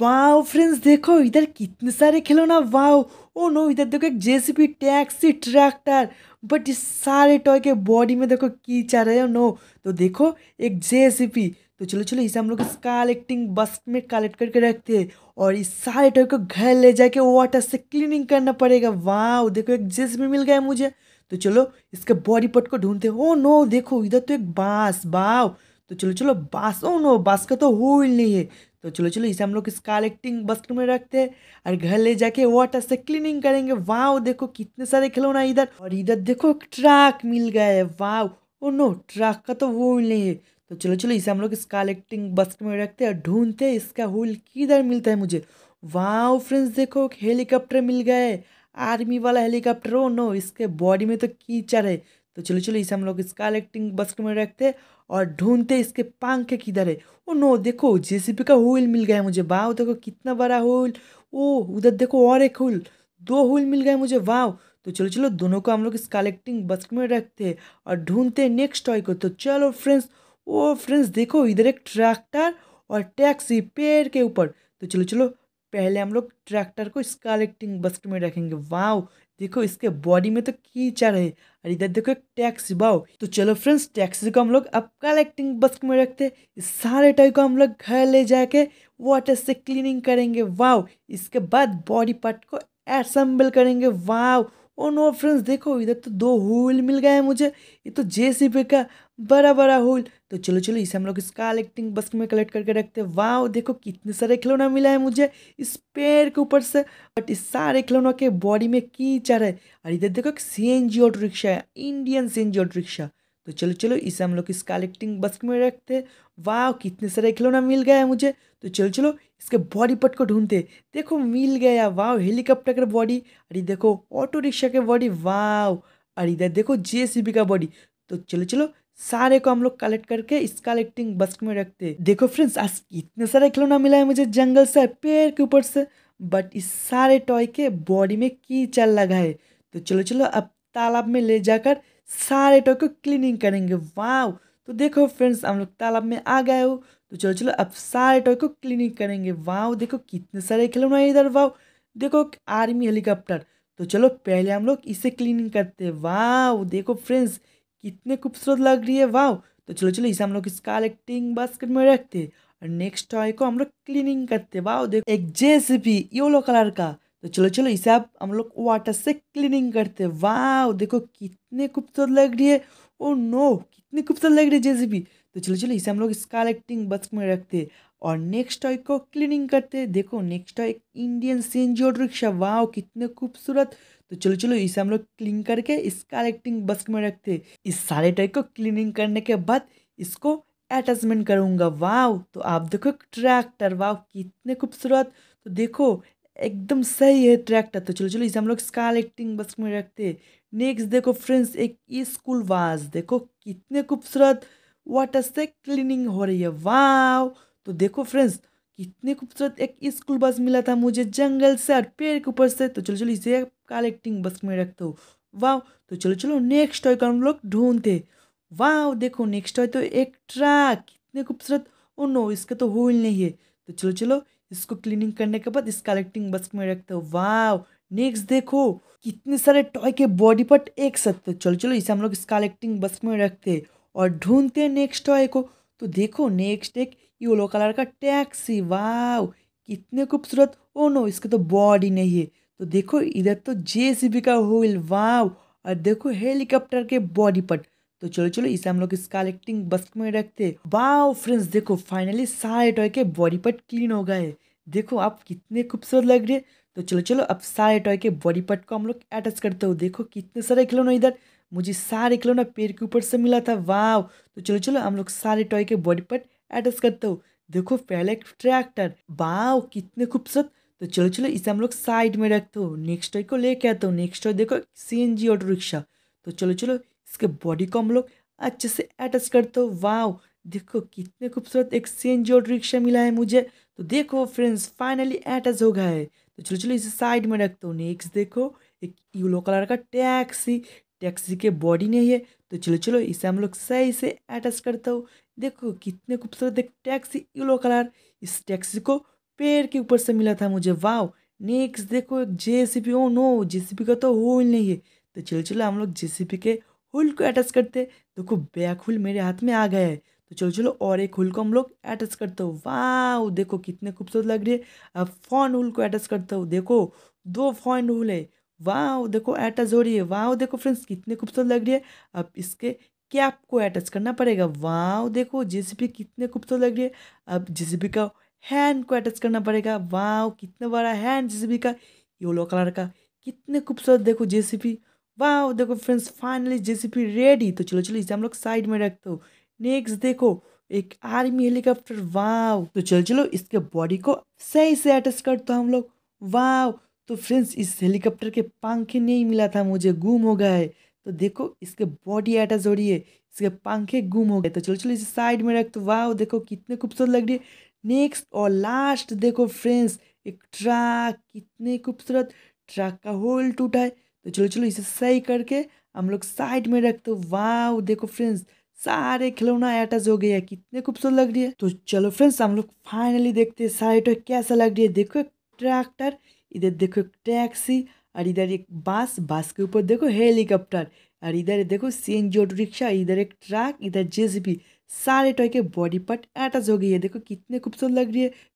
wow friends देखो इधर कितने सारे खिलौना वाओ ओ oh नो इधर देखो एक जेसीबी टैक्सी ट्रैक्टर बट इस सारे टॉय के बॉडी में देखो की चाह रहे हो नो तो देखो एक जेसीबी तो चलो चलो इसे हम लोग इस कलेक्टिंग बस में कलेक्ट करके रखते हैं और इस सारे टॉय को घर ले जाके वाटर से क्लीनिंग करना पड़ेगा वाह देखो एक जेसीबी मिल गया मुझे तो चलो इसके बॉडी पार्ट को ढूंढते ओ नो oh देखो इधर तो एक बांस वाव तो चलो चलो बास ओ नो बास तो तो oh का तो होल नहीं है तो चलो चलो इसे हम लोग इस कलेक्टिंग बस्क में रखते हैं और घर ले जाके वाटर से क्लीनिंग करेंगे वाह देखो कितने सारे खिलौना इधर और इधर देखो ट्रक मिल गया है वाह ओ नो ट्रक का तो वो नहीं है तो चलो चलो इसे हम लोग इस कलेक्टिंग बस्क में रखते हैं ढूंढते हैं इसका होल किधर मिलता है मुझे वाह फ्रेंड्स देखो हेलीकॉप्टर मिल गया है आर्मी वाला हेलीकॉप्टर ओ नो इसके बॉडी में तो कीचड़ है तो चलो चलो इसे हम लोग इसका इलेक्टिंग बस्क में रखते और ढूंढते इसके पंख किधर है ओ नो देखो जेसीबी का हुल मिल गया मुझे वाह देखो कितना बड़ा हुल ओ उधर देखो और एक हुल दो हुल मिल गए मुझे वाह तो चलो चलो दोनों को हम लोग इस कलेक्टिंग बस्क में रखते और ढूंढते नेक्स्ट टॉय को तो चलो फ्रेंड्स ओ फ्रेंड्स देखो इधर एक ट्रैक्टर और टैक्सी पेड़ के ऊपर तो चलो चलो पहले हम लोग ट्रैक्टर को इस कलेक्टिंग बस्क में रखेंगे वाह देखो इसके बॉडी में तो कीचड़ है और इधर देखो एक टैक्सी बाओ तो चलो फ्रेंड्स टैक्सी को हम लोग अब कलेक्टिंग बस्क में रखते इस सारे टॉय को हम लोग घर ले जाके वाटर से क्लीनिंग करेंगे वाओ इसके बाद बॉडी पार्ट को असम्बल करेंगे वाओ ओ नो फ्रेंड्स देखो इधर तो दो होल मिल गया है मुझे ये तो जे का बड़ा बड़ा होल तो चलो चलो इसे हम लोग इस कलेक्टिंग बस्क में कलेक्ट करके रखते हैं वाह देखो कितने सारे खिलौना मिला है मुझे इस पेड़ के ऊपर से बट इस सारे खिलौना के बॉडी में चार है और इधर देखो एक C N G auto rickshaw है Indian C N G auto rickshaw तो चलो चलो इसे हम लोग इस कलेक्टिंग बस्क में रखते वाह कितने सारे खिलौना मिल गया है मुझे तो चलो चलो इसके बॉडी पट को ढूंढते देखो मिल गया वाह हेलीकॉप्टर का बॉडी अरे देखो ऑटो रिक्शा के बॉडी वाह और इधर देखो जे का बॉडी तो चलो चलो सारे को हम लोग कलेक्ट करके इस कलेक्टिंग बस्क में रखते देखो फ्रेंड्स आज इतने सारे खिलौना मिला है मुझे जंगल से पेड़ के ऊपर से बट इस सारे टॉय के बॉडी में चल लगा है तो चलो चलो अब तालाब में ले जाकर सारे टॉय को क्लीनिंग करेंगे वाह तो देखो फ्रेंड्स हम लोग तालाब में आ गए हो तो चलो चलो अब सारे टॉय को क्लीनिंग करेंगे वाह देखो कितने सारे खिलौना है इधर वाह देखो आर्मी हेलीकॉप्टर तो चलो पहले हम लोग इसे क्लीनिंग करते हैं वाह देखो फ्रेंड्स कितने खूबसूरत लग रही है वाह तो चलो चलो इसे हम लोग इस कलेक्टिंग बास्केट में रखते और नेक्स्ट टॉय को हम लोग क्लीनिंग करते वाह देखो एक जेसीपी येलो कलर का तो चलो चलो इसे आप हम लोग वाटर से क्लीनिंग करते वाह देखो कितने खूबसूरत लग रही है ओ नो कितनी खूबसूरत लग रही है जेसीबी तो चलो चलो इसे हम लोग स्कालेक्टिंग बस में रखते और नेक्स्ट टॉय को क्लीनिंग करते देखो next toy Indian CNG auto rickshaw वाह कितने खूबसूरत तो चलो चलो इसे हम लोग क्लीन करके स्कालेक्टिंग बस में रखते इस सारे टॉय को क्लीनिंग करने के बाद इसको अटैचमेंट करूँगा वाव तो आप देखो ट्रैक्टर वाव कितने खूबसूरत तो देखो एकदम सही है ट्रैक्टर तो चलो चलो इसे हम लोग स्कालेक्टिंग बस में रखते नेक्स्ट देखो फ्रेंड्स एक स्कूल वाज देखो कितने खूबसूरत वाटर से क्लीनिंग हो रही है वाव तो देखो फ्रेंड्स कितने खूबसूरत एक स्कूल बस मिला था मुझे जंगल से और पेड़ के ऊपर से तो चलो चलो इसे कलेक्टिंग बस में रखता हूँ वाव तो चलो चलो नेक्स्ट टॉय का हम लोग ढूंढते वाव देखो नेक्स्ट टॉय तो एक ट्रक कितने खूबसूरत ओ नो इसका तो होल नहीं है तो चलो चलो इसको क्लीनिंग करने के बाद इस कलेक्टिंग बस में रखते हो वाव नेक्स्ट देखो कितने सारे टॉय के बॉडी पार्ट एक साथ तो चलो चलो इसे हम लोग इस कलेक्टिंग बस में रखते हैं और ढूंढते हैं नेक्स्ट टॉय को तो देखो नेक्स्ट एक येलो कलर का टैक्सी वाह कितने खूबसूरत ओ नो इसके तो बॉडी नहीं है तो देखो इधर तो जे का होल वाव और देखो हेलीकॉप्टर के बॉडी पर तो चलो चलो इसे हम लोग इस कलेक्टिंग बस में रखते वाव फ्रेंड्स देखो फाइनली सारे टॉय के बॉडी पार्ट क्लीन हो गए देखो आप कितने खूबसूरत लग रहे तो चलो चलो अब सारे टॉय के बॉडी पार्ट को हम लोग अटैच करते हो देखो कितने सारे खिलौने इधर मुझे सारे खिलौना पेड़ के ऊपर से मिला था वाव तो चलो चलो हम लोग सारे टॉय के बॉडी पर अटैच करते हो देखो पहले एक ट्रैक्टर वाव कितने खूबसूरत तो चलो चलो इसे हम लोग साइड में रखते हो नेक्स्ट टॉय को लेके आते हो नेक्स्ट टॉय देखो C N G auto rickshaw तो चलो चलो इसके बॉडी को हम लोग अच्छे से अटैच करते हो वाव देखो कितने खूबसूरत एक C N G auto rickshaw मिला है मुझे तो देखो फ्रेंड्स फाइनली अटैच हो गया है तो चलो चलो इसे साइड में रखते हो नेक्स्ट देखो एक येलो कलर का टैक्सी टैक्सी के बॉडी नहीं है तो चलो चलो इसे हम लोग सही से अटैच करता हूँ देखो कितने खूबसूरत एक टैक्सी येलो कलर इस टैक्सी को पेड़ के ऊपर से मिला था मुझे वाव नेक्स्ट देखो एक J C B oh no J C B का तो होल नहीं है तो चलो चलो हम लोग जे सी पी के होल को अटैच करते देखो बैक हुल मेरे हाथ में आ गया है तो चलो चलो और एक होल को हम लोग अटैच करते हो वाह देखो कितने खूबसूरत लग रही है अब फॉन हुल को अटैच करते हो देखो दो फॉन हुल है वाह देखो अटैच हो रही है वाह देखो फ्रेंड्स कितने खूबसूरत लग रही है अब इसके कैप को अटैच करना पड़ेगा वाह देखो जेसीबी कितने खूबसूरत लग रही है अब जेसीबी का हैंड को अटैच करना पड़ेगा वाह कितना बड़ा हैंड जेसीबी का येलो कलर का कितने खूबसूरत देखो जेसीबी वाह देखो फ्रेंड्स फाइनली जेसीबी रेडी तो चलो चलो इसे हम लोग साइड में रखते हो नेक्स्ट देखो एक आर्मी हेलीकॉप्टर वाव तो चलो चलो इसके बॉडी को सही से अटैच करते हम लोग वाव तो फ्रेंड्स इस हेलीकॉप्टर के पंखे नहीं मिला था मुझे गुम हो गए तो देखो इसके बॉडी अटैच है इसके पंखे गुम हो गए तो चलो चलो इसे साइड में रख तो वाह देखो कितने खूबसूरत लग रही है नेक्स्ट और लास्ट देखो फ्रेंड्स एक ट्रक कितने खूबसूरत ट्रक का होल टूटा है तो चलो चलो इसे सही करके हम लोग साइड में रखते तो वाह देखो फ्रेंड्स सारे खिलौना अटैच हो गया कितने खूबसूरत लग रही है तो चलो फ्रेंड्स हम लोग फाइनली देखते हैं सारे कैसा लग रही है देखो ट्रैक्टर इधर देखो एक टैक्सी और इधर एक बस बस के ऊपर देखो हेलीकॉप्टर और इधर देखो C N G auto rickshaw इधर एक ट्रक इधर जे सारे टॉय के बॉडी पार्ट अटैच हो गई है देखो कितने खूबसूरत लग रही है